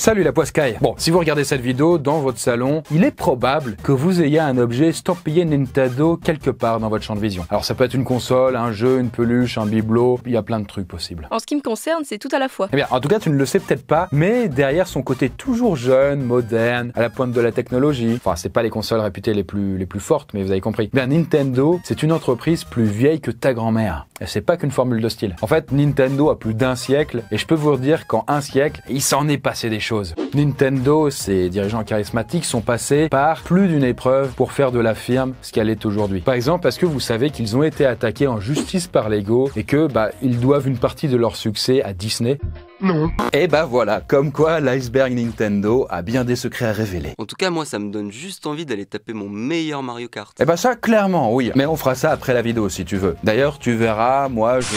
Salut la poiscaille Bon, si vous regardez cette vidéo dans votre salon, il est probable que vous ayez un objet stampillé Nintendo quelque part dans votre champ de vision. Alors ça peut être une console, un jeu, une peluche, un bibelot, il y a plein de trucs possibles. En ce qui me concerne, c'est tout à la fois. Eh bien, en tout cas, tu ne le sais peut-être pas, mais derrière son côté toujours jeune, moderne, à la pointe de la technologie, enfin, c'est pas les consoles réputées les plus, les plus fortes, mais vous avez compris. Eh bien, Nintendo, c'est une entreprise plus vieille que ta grand-mère. Et c'est pas qu'une formule de style. En fait, Nintendo a plus d'un siècle, et je peux vous dire qu'en un siècle, il s'en est passé des choses. Nintendo, ses dirigeants charismatiques sont passés par plus d'une épreuve pour faire de la firme ce qu'elle est aujourd'hui. Par exemple, parce que vous savez qu'ils ont été attaqués en justice par Lego et que bah ils doivent une partie de leur succès à Disney. Non. Et bah voilà, comme quoi l'iceberg Nintendo a bien des secrets à révéler. En tout cas, moi ça me donne juste envie d'aller taper mon meilleur Mario Kart. Et eh bah ça clairement, oui. Mais on fera ça après la vidéo si tu veux. D'ailleurs, tu verras, moi je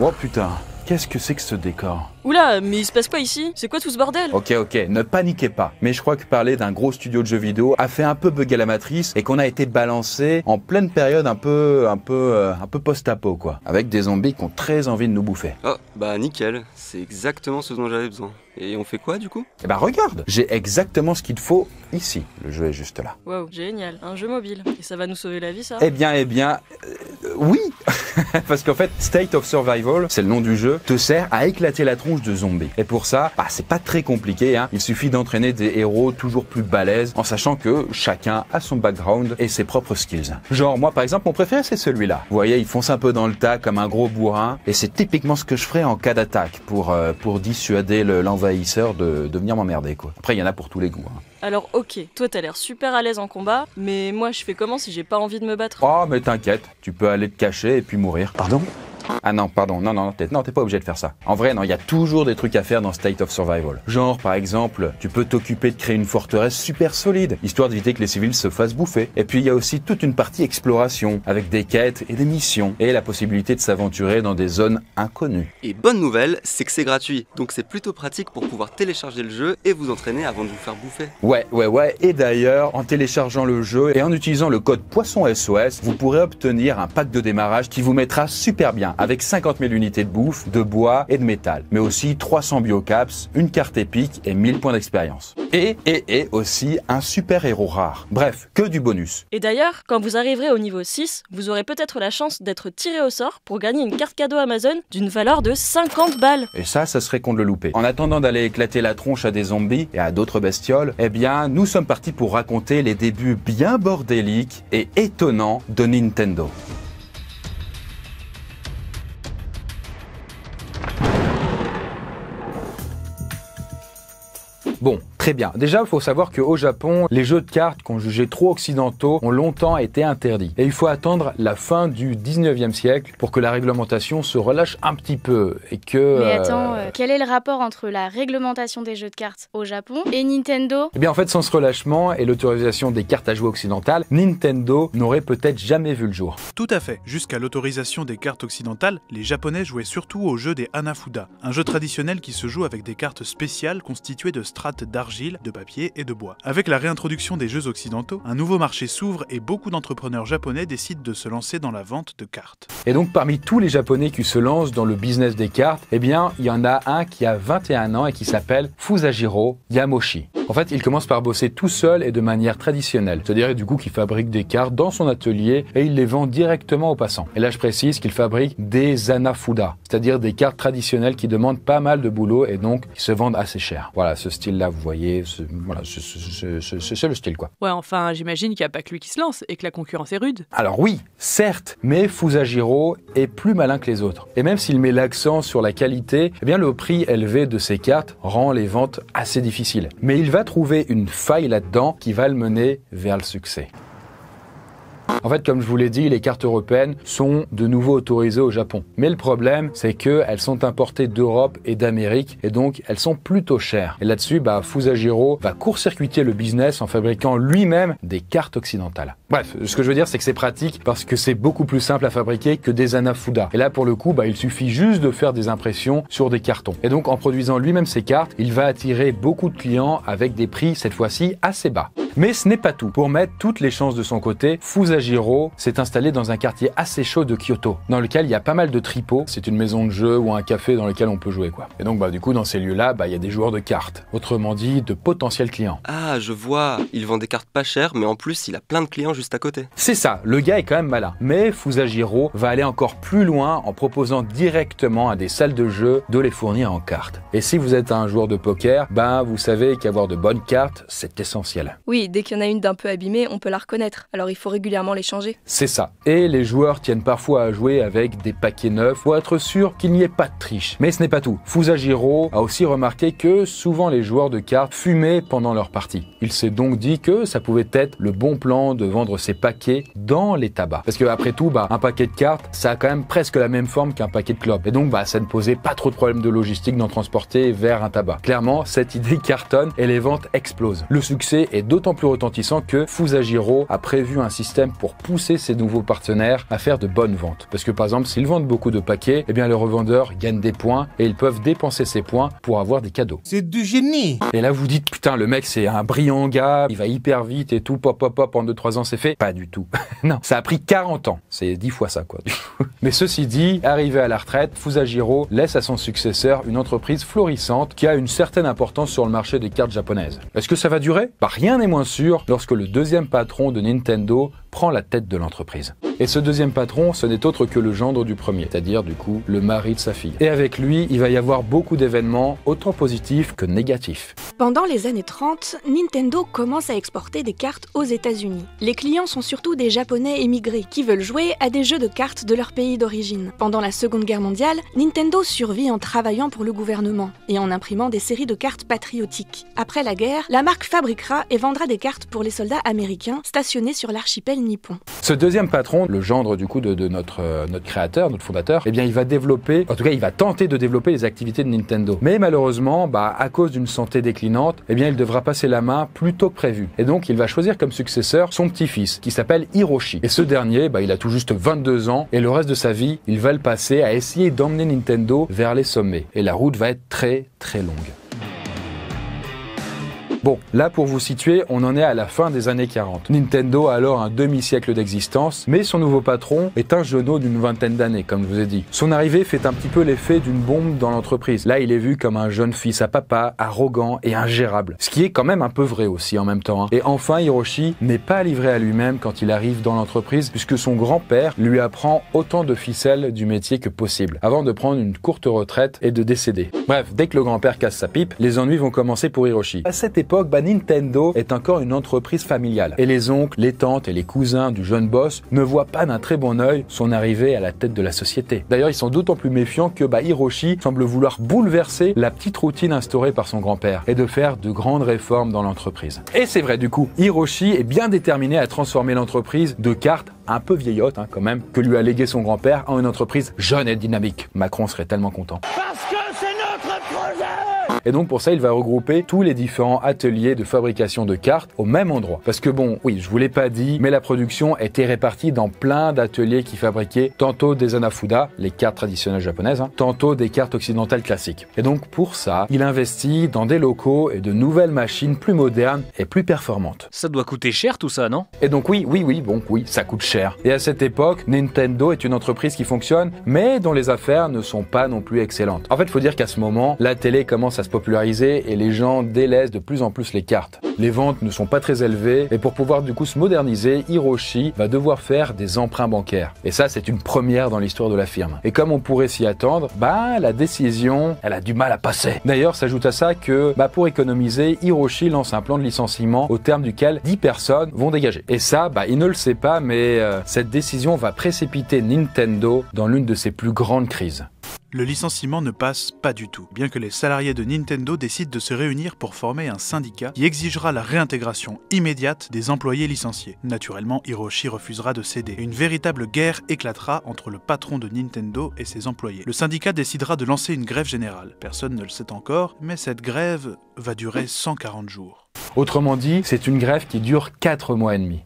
Oh putain, qu'est-ce que c'est que ce décor Oula, mais il se passe quoi ici C'est quoi tout ce bordel Ok, ok, ne paniquez pas. Mais je crois que parler d'un gros studio de jeux vidéo a fait un peu bugger la matrice et qu'on a été balancé en pleine période un peu, un peu, euh, un peu post-apo quoi, avec des zombies qui ont très envie de nous bouffer. Oh, bah nickel, c'est exactement ce dont j'avais besoin. Et on fait quoi du coup Eh bah regarde, j'ai exactement ce qu'il te faut ici. Le jeu est juste là. Wow, génial, un jeu mobile. Et ça va nous sauver la vie ça Eh bien, eh bien, euh, oui, parce qu'en fait, State of Survival, c'est le nom du jeu, te sert à éclater la tronche de zombies. Et pour ça, bah, c'est pas très compliqué. Hein. Il suffit d'entraîner des héros toujours plus balèzes en sachant que chacun a son background et ses propres skills. Genre, moi par exemple, mon préféré c'est celui-là. Vous voyez, il fonce un peu dans le tas comme un gros bourrin et c'est typiquement ce que je ferais en cas d'attaque pour, euh, pour dissuader l'envahisseur de, venir m'emmerder. quoi. Après, il y en a pour tous les goûts. Hein. Alors ok, toi t'as l'air super à l'aise en combat, mais moi je fais comment si j'ai pas envie de me battre Oh mais t'inquiète, tu peux aller te cacher et puis mourir. Pardon ah non, pardon, non, non, t'es, non, t'es pas obligé de faire ça. En vrai, non, il y a toujours des trucs à faire dans State of Survival. Genre, par exemple, tu peux t'occuper de créer une forteresse super solide, histoire d'éviter que les civils se fassent bouffer. Et puis, il y a aussi toute une partie exploration, avec des quêtes et des missions, et la possibilité de s'aventurer dans des zones inconnues. Et bonne nouvelle, c'est que c'est gratuit, donc c'est plutôt pratique pour pouvoir télécharger le jeu et vous entraîner avant de vous faire bouffer. Ouais, ouais, ouais, et d'ailleurs, en téléchargeant le jeu et en utilisant le code Poisson SOS, vous pourrez obtenir un pack de démarrage qui vous mettra super bien avec 50 000 unités de bouffe, de bois et de métal, mais aussi 300 biocaps, une carte épique et 1000 points d'expérience. Et, et, et aussi un super héros rare. Bref, que du bonus. Et d'ailleurs, quand vous arriverez au niveau 6, vous aurez peut-être la chance d'être tiré au sort pour gagner une carte cadeau Amazon d'une valeur de 50 balles. Et ça, ça serait de le louper. En attendant d'aller éclater la tronche à des zombies et à d'autres bestioles, eh bien, nous sommes partis pour raconter les débuts bien bordéliques et étonnants de Nintendo. Bom, Très bien. Déjà, il faut savoir qu'au Japon, les jeux de cartes qu'on jugeait trop occidentaux ont longtemps été interdits. Et il faut attendre la fin du 19e siècle pour que la réglementation se relâche un petit peu et que... Mais euh, attends, euh, quel est le rapport entre la réglementation des jeux de cartes au Japon et Nintendo Eh bien en fait, sans ce relâchement et l'autorisation des cartes à jouer occidentales, Nintendo n'aurait peut-être jamais vu le jour. Tout à fait. Jusqu'à l'autorisation des cartes occidentales, les Japonais jouaient surtout au jeu des Hanafuda, un jeu traditionnel qui se joue avec des cartes spéciales constituées de strates d'argent de papier et de bois. Avec la réintroduction des jeux occidentaux, un nouveau marché s'ouvre et beaucoup d'entrepreneurs japonais décident de se lancer dans la vente de cartes. Et donc parmi tous les japonais qui se lancent dans le business des cartes, eh bien, il y en a un qui a 21 ans et qui s'appelle Fusajiro Yamoshi. En fait, il commence par bosser tout seul et de manière traditionnelle. C'est-à-dire, du coup, qu'il fabrique des cartes dans son atelier et il les vend directement aux passants. Et là, je précise qu'il fabrique des anafuda, c'est-à-dire des cartes traditionnelles qui demandent pas mal de boulot et donc qui se vendent assez cher. Voilà, ce style-là, vous voyez, c'est le style, quoi. Ouais, enfin, j'imagine qu'il n'y a pas que lui qui se lance et que la concurrence est rude. Alors oui, certes, mais Fusajiro est plus malin que les autres. Et même s'il met l'accent sur la qualité, eh bien, le prix élevé de ses cartes rend les ventes assez difficiles. Mais il va trouver une faille là-dedans qui va le mener vers le succès. En fait, comme je vous l'ai dit, les cartes européennes sont de nouveau autorisées au Japon. Mais le problème, c'est qu'elles sont importées d'Europe et d'Amérique, et donc elles sont plutôt chères. Et là-dessus, bah, Fusajiro va court-circuiter le business en fabriquant lui-même des cartes occidentales. Bref, ce que je veux dire, c'est que c'est pratique parce que c'est beaucoup plus simple à fabriquer que des anafuda. Et là, pour le coup, bah, il suffit juste de faire des impressions sur des cartons. Et donc, en produisant lui-même ses cartes, il va attirer beaucoup de clients avec des prix, cette fois-ci, assez bas. Mais ce n'est pas tout. Pour mettre toutes les chances de son côté, Fusajiro s'est installé dans un quartier assez chaud de Kyoto, dans lequel il y a pas mal de tripots. C'est une maison de jeu ou un café dans lequel on peut jouer, quoi. Et donc, bah, du coup, dans ces lieux-là, bah, il y a des joueurs de cartes. Autrement dit, de potentiels clients. Ah, je vois. Il vend des cartes pas chères, mais en plus, il a plein de clients juste à côté. C'est ça. Le gars est quand même malin. Mais Fusajiro va aller encore plus loin en proposant directement à des salles de jeu de les fournir en cartes. Et si vous êtes un joueur de poker, bah, vous savez qu'avoir de bonnes cartes, c'est essentiel. Oui, dès qu'il y en a une d'un peu abîmée, on peut la reconnaître. Alors il faut régulièrement les changer. C'est ça. Et les joueurs tiennent parfois à jouer avec des paquets neufs pour être sûr qu'il n'y ait pas de triche. Mais ce n'est pas tout. Fusajiro a aussi remarqué que souvent les joueurs de cartes fumaient pendant leur partie. Il s'est donc dit que ça pouvait être le bon plan de vendre ses paquets dans les tabacs. Parce que tout, bah, un paquet de cartes, ça a quand même presque la même forme qu'un paquet de clopes. Et donc bah, ça ne posait pas trop de problèmes de logistique d'en transporter vers un tabac. Clairement, cette idée cartonne et les ventes explosent. Le succès est d'autant plus retentissant que Fusajiro a prévu un système pour pousser ses nouveaux partenaires à faire de bonnes ventes. Parce que par exemple, s'ils vendent beaucoup de paquets, eh bien les revendeurs gagnent des points et ils peuvent dépenser ces points pour avoir des cadeaux. C'est du génie Et là vous dites, putain, le mec c'est un brillant gars, il va hyper vite et tout, pop pop pop, en 2-3 ans c'est fait. Pas du tout. non, ça a pris 40 ans. C'est 10 fois ça quoi. Mais ceci dit, arrivé à la retraite, Fusajiro laisse à son successeur une entreprise florissante qui a une certaine importance sur le marché des cartes japonaises. Est-ce que ça va durer Bah rien n'est moins sûr lorsque le deuxième patron de Nintendo prend la tête de l'entreprise. Et ce deuxième patron, ce n'est autre que le gendre du premier, c'est-à-dire du coup le mari de sa fille. Et avec lui, il va y avoir beaucoup d'événements, autant positifs que négatifs. Pendant les années 30, Nintendo commence à exporter des cartes aux États-Unis. Les clients sont surtout des Japonais émigrés qui veulent jouer à des jeux de cartes de leur pays d'origine. Pendant la Seconde Guerre mondiale, Nintendo survit en travaillant pour le gouvernement et en imprimant des séries de cartes patriotiques. Après la guerre, la marque fabriquera et vendra des cartes pour les soldats américains stationnés sur l'archipel ce deuxième patron, le gendre du coup de, notre, euh, notre créateur, notre fondateur, eh bien il va développer, en tout cas il va tenter de développer les activités de Nintendo. Mais malheureusement, bah, à cause d'une santé déclinante, eh bien il devra passer la main plus tôt que prévu. Et donc il va choisir comme successeur son petit-fils, qui s'appelle Hiroshi. Et ce dernier, bah, il a tout juste 22 ans, et le reste de sa vie, il va le passer à essayer d'emmener Nintendo vers les sommets. Et la route va être très très longue. Bon, là pour vous situer, on en est à la fin des années 40. Nintendo a alors un demi-siècle d'existence, mais son nouveau patron est un jeuneau d'une vingtaine d'années, comme je vous ai dit. Son arrivée fait un petit peu l'effet d'une bombe dans l'entreprise. Là, il est vu comme un jeune fils à papa, arrogant et ingérable. Ce qui est quand même un peu vrai aussi en même temps. Hein. Et enfin, Hiroshi n'est pas livré à lui-même quand il arrive dans l'entreprise, puisque son grand-père lui apprend autant de ficelles du métier que possible, avant de prendre une courte retraite et de décéder. Bref, dès que le grand-père casse sa pipe, les ennuis vont commencer pour Hiroshi. cette bah, Nintendo est encore une entreprise familiale. Et les oncles, les tantes et les cousins du jeune boss ne voient pas d'un très bon œil son arrivée à la tête de la société. D'ailleurs, ils sont d'autant plus méfiants que bah, Hiroshi semble vouloir bouleverser la petite routine instaurée par son grand-père et de faire de grandes réformes dans l'entreprise. Et c'est vrai, du coup, Hiroshi est bien déterminé à transformer l'entreprise de cartes un peu vieillotte hein, quand même que lui a légué son grand-père en une entreprise jeune et dynamique. Macron serait tellement content. Et donc pour ça, il va regrouper tous les différents ateliers de fabrication de cartes au même endroit. Parce que bon, oui, je vous l'ai pas dit, mais la production était répartie dans plein d'ateliers qui fabriquaient tantôt des anafuda, les cartes traditionnelles japonaises, hein, tantôt des cartes occidentales classiques. Et donc pour ça, il investit dans des locaux et de nouvelles machines plus modernes et plus performantes. Ça doit coûter cher tout ça, non Et donc oui, oui, oui, bon, oui, ça coûte cher. Et à cette époque, Nintendo est une entreprise qui fonctionne, mais dont les affaires ne sont pas non plus excellentes. En fait, faut dire qu'à ce moment, la télé commence à se popularisé et les gens délaissent de plus en plus les cartes. Les ventes ne sont pas très élevées et pour pouvoir du coup se moderniser, Hiroshi va devoir faire des emprunts bancaires. Et ça, c'est une première dans l'histoire de la firme. Et comme on pourrait s'y attendre, bah la décision, elle a du mal à passer. D'ailleurs, s'ajoute à ça que bah, pour économiser, Hiroshi lance un plan de licenciement au terme duquel 10 personnes vont dégager. Et ça, bah, il ne le sait pas, mais euh, cette décision va précipiter Nintendo dans l'une de ses plus grandes crises. Le licenciement ne passe pas du tout, bien que les salariés de Nintendo décident de se réunir pour former un syndicat qui exigera la réintégration immédiate des employés licenciés. Naturellement, Hiroshi refusera de céder. Une véritable guerre éclatera entre le patron de Nintendo et ses employés. Le syndicat décidera de lancer une grève générale. Personne ne le sait encore, mais cette grève va durer 140 jours. Autrement dit, c'est une grève qui dure 4 mois et demi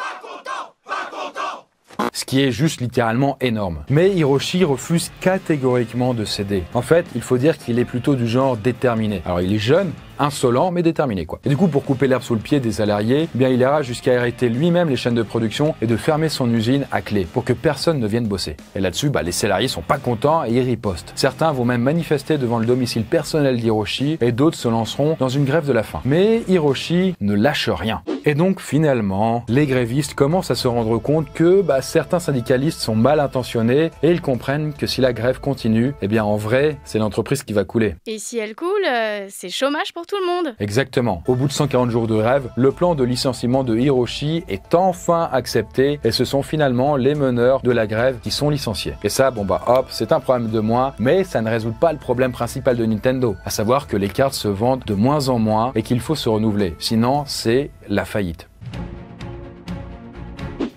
ce qui est juste littéralement énorme. Mais Hiroshi refuse catégoriquement de céder. En fait, il faut dire qu'il est plutôt du genre déterminé. Alors il est jeune, insolent mais déterminé quoi. Et du coup pour couper l'herbe sous le pied des salariés, eh bien il ira jusqu'à arrêter lui-même les chaînes de production et de fermer son usine à clé pour que personne ne vienne bosser. Et là-dessus, bah, les salariés sont pas contents et ils ripostent. Certains vont même manifester devant le domicile personnel d'Hiroshi et d'autres se lanceront dans une grève de la faim. Mais Hiroshi ne lâche rien. Et donc finalement, les grévistes commencent à se rendre compte que bah, certains syndicalistes sont mal intentionnés et ils comprennent que si la grève continue, eh bien en vrai, c'est l'entreprise qui va couler. Et si elle coule, euh, c'est chômage pour tout le monde. Exactement. Au bout de 140 jours de rêve, le plan de licenciement de Hiroshi est enfin accepté et ce sont finalement les meneurs de la grève qui sont licenciés. Et ça, bon bah hop, c'est un problème de moins, mais ça ne résout pas le problème principal de Nintendo, à savoir que les cartes se vendent de moins en moins et qu'il faut se renouveler. Sinon, c'est la faillite.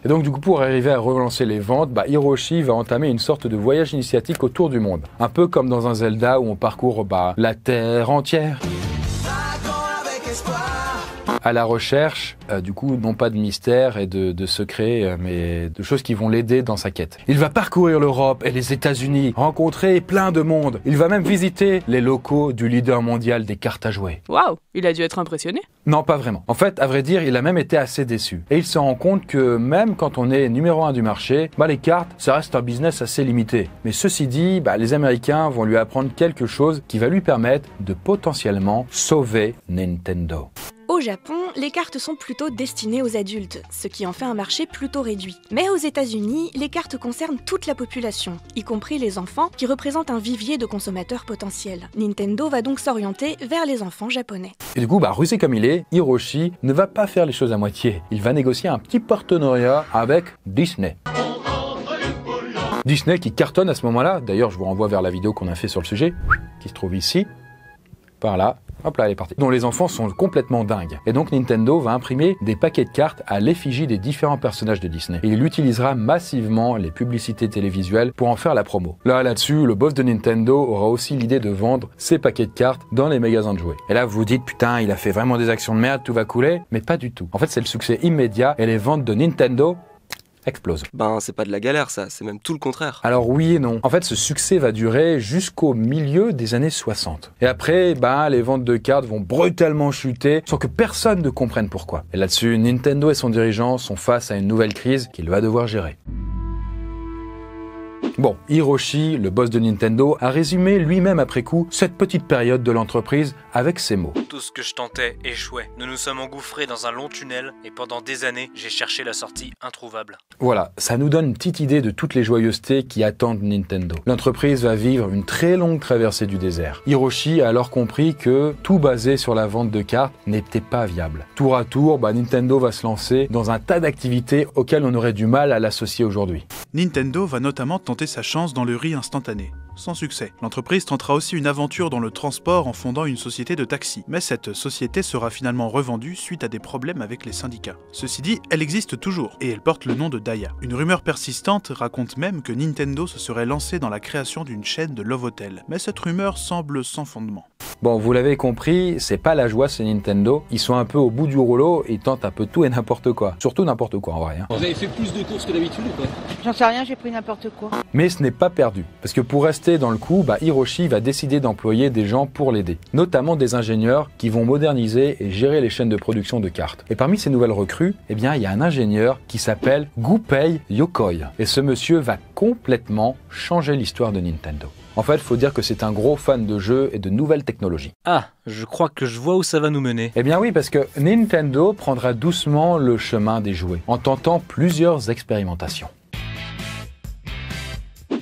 Et donc du coup, pour arriver à relancer les ventes, bah, Hiroshi va entamer une sorte de voyage initiatique autour du monde. Un peu comme dans un Zelda où on parcourt bah, la Terre entière à la recherche, euh, du coup, non pas de mystères et de, secrets, euh, mais de choses qui vont l'aider dans sa quête. Il va parcourir l'Europe et les États-Unis, rencontrer plein de monde. Il va même visiter les locaux du leader mondial des cartes à jouer. Waouh, il a dû être impressionné. Non, pas vraiment. En fait, à vrai dire, il a même été assez déçu. Et il se rend compte que même quand on est numéro un du marché, bah, les cartes, ça reste un business assez limité. Mais ceci dit, bah, les Américains vont lui apprendre quelque chose qui va lui permettre de potentiellement sauver Nintendo. Au Japon, les cartes sont plutôt destinées aux adultes, ce qui en fait un marché plutôt réduit. Mais aux États-Unis, les cartes concernent toute la population, y compris les enfants, qui représentent un vivier de consommateurs potentiels. Nintendo va donc s'orienter vers les enfants japonais. Et du coup, bah, rusé comme il est, Hiroshi ne va pas faire les choses à moitié. Il va négocier un petit partenariat avec Disney. Disney qui cartonne à ce moment-là, d'ailleurs je vous renvoie vers la vidéo qu'on a fait sur le sujet, qui se trouve ici, par là, hop là, elle est partie, dont les enfants sont complètement dingues. Et donc Nintendo va imprimer des paquets de cartes à l'effigie des différents personnages de Disney. Et il utilisera massivement les publicités télévisuelles pour en faire la promo. Là, là-dessus, le boss de Nintendo aura aussi l'idée de vendre ses paquets de cartes dans les magasins de jouets. Et là, vous vous dites, putain, il a fait vraiment des actions de merde, tout va couler, mais pas du tout. En fait, c'est le succès immédiat et les ventes de Nintendo explose. Ben, c'est pas de la galère, ça, c'est même tout le contraire. Alors oui et non. En fait, ce succès va durer jusqu'au milieu des années 60. Et après, bah les ventes de cartes vont brutalement chuter sans que personne ne comprenne pourquoi. Et là-dessus, Nintendo et son dirigeant sont face à une nouvelle crise qu'il va devoir gérer. Bon, Hiroshi, le boss de Nintendo, a résumé lui-même après coup cette petite période de l'entreprise avec ces mots. Tout ce que je tentais échouait. Nous nous sommes engouffrés dans un long tunnel et pendant des années, j'ai cherché la sortie introuvable. Voilà, ça nous donne une petite idée de toutes les joyeusetés qui attendent Nintendo. L'entreprise va vivre une très longue traversée du désert. Hiroshi a alors compris que tout basé sur la vente de cartes n'était pas viable. Tour à tour, bah, Nintendo va se lancer dans un tas d'activités auxquelles on aurait du mal à l'associer aujourd'hui. Nintendo va notamment tenter sa chance dans le riz instantané sans succès. L'entreprise tentera aussi une aventure dans le transport en fondant une société de taxi, mais cette société sera finalement revendue suite à des problèmes avec les syndicats. Ceci dit, elle existe toujours, et elle porte le nom de Daya. Une rumeur persistante raconte même que Nintendo se serait lancé dans la création d'une chaîne de Love Hotel, mais cette rumeur semble sans fondement. Bon, vous l'avez compris, c'est pas la joie, c'est Nintendo. Ils sont un peu au bout du rouleau, et tentent un peu tout et n'importe quoi. Surtout n'importe quoi en vrai. Hein. Vous avez fait plus de courses que d'habitude ou quoi J'en sais rien, j'ai pris n'importe quoi. Mais ce n'est pas perdu, parce que pour rester dans le coup, bah, Hiroshi va décider d'employer des gens pour l'aider, notamment des ingénieurs qui vont moderniser et gérer les chaînes de production de cartes. Et parmi ces nouvelles recrues, eh bien, il y a un ingénieur qui s'appelle Gupei Yokoi. Et ce monsieur va complètement changer l'histoire de Nintendo. En fait, faut dire que c'est un gros fan de jeux et de nouvelles technologies. Ah, je crois que je vois où ça va nous mener. Eh bien oui, parce que Nintendo prendra doucement le chemin des jouets, en tentant plusieurs expérimentations.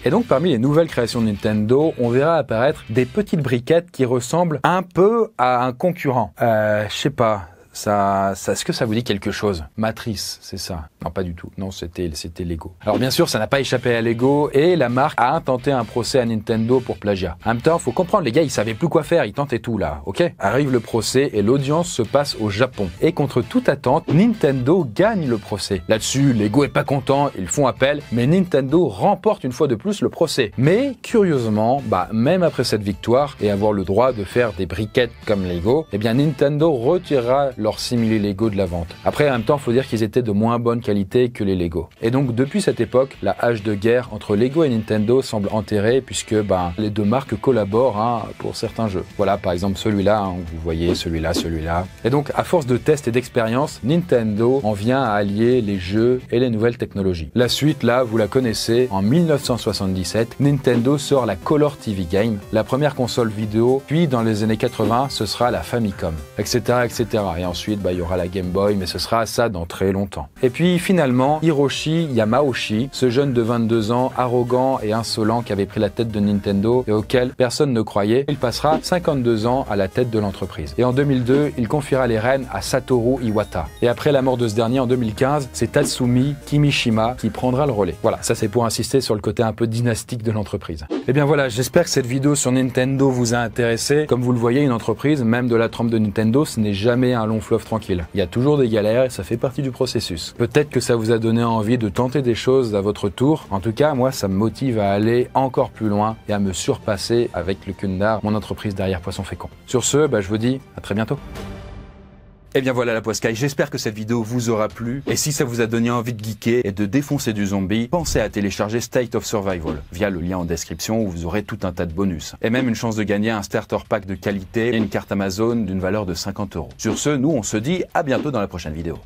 Et donc parmi les nouvelles créations de Nintendo, on verra apparaître des petites briquettes qui ressemblent un peu à un concurrent. Euh, je sais pas, ça, ça est-ce que ça vous dit quelque chose Matrice, c'est ça Non, pas du tout. Non, c'était, c'était Lego. Alors bien sûr, ça n'a pas échappé à Lego et la marque a intenté un procès à Nintendo pour plagiat. En même temps, faut comprendre, les gars, ils savaient plus quoi faire, ils tentaient tout là, ok Arrive le procès et l'audience se passe au Japon. Et contre toute attente, Nintendo gagne le procès. Là-dessus, Lego est pas content, ils font appel, mais Nintendo remporte une fois de plus le procès. Mais curieusement, bah même après cette victoire et avoir le droit de faire des briquettes comme Lego, eh bien Nintendo retirera le simuler simuler Lego de la vente. Après, en même temps, faut dire qu'ils étaient de moins bonne qualité que les Lego. Et donc, depuis cette époque, la hache de guerre entre Lego et Nintendo semble enterrée puisque ben, les deux marques collaborent hein, pour certains jeux. Voilà, par exemple, celui-là, hein, vous voyez, celui-là, celui-là. Et donc, à force de tests et d'expériences, Nintendo en vient à allier les jeux et les nouvelles technologies. La suite, là, vous la connaissez, en 1977, Nintendo sort la Color TV Game, la première console vidéo, puis dans les années 80, ce sera la Famicom, etc., etc. Et en ensuite, bah, il y aura la Game Boy, mais ce sera ça dans très longtemps. Et puis finalement, Hiroshi yamaoshi ce jeune de 22 ans, arrogant et insolent qui avait pris la tête de Nintendo et auquel personne ne croyait, il passera 52 ans à la tête de l'entreprise. Et en 2002, il confiera les rênes à Satoru Iwata. Et après la mort de ce dernier en 2015, c'est Tatsumi Kimishima qui prendra le relais. Voilà, ça c'est pour insister sur le côté un peu dynastique de l'entreprise. Et eh bien voilà, j'espère que cette vidéo sur Nintendo vous a intéressé. Comme vous le voyez, une entreprise, même de la trempe de Nintendo, ce n'est jamais un long tranquille. Il y a toujours des galères et ça fait partie du processus. Peut-être que ça vous a donné envie de tenter des choses à votre tour. En tout cas, moi, ça me motive à aller encore plus loin et à me surpasser avec le Kundar, mon entreprise derrière Poisson Fécond. Sur ce, bah, je vous dis à très bientôt. Et eh bien voilà la poiscaille, j'espère que cette vidéo vous aura plu. Et si ça vous a donné envie de geeker et de défoncer du zombie, pensez à télécharger State of Survival via le lien en description où vous aurez tout un tas de bonus. Et même une chance de gagner un starter pack de qualité et une carte Amazon d'une valeur de 50 euros. Sur ce, nous on se dit à bientôt dans la prochaine vidéo.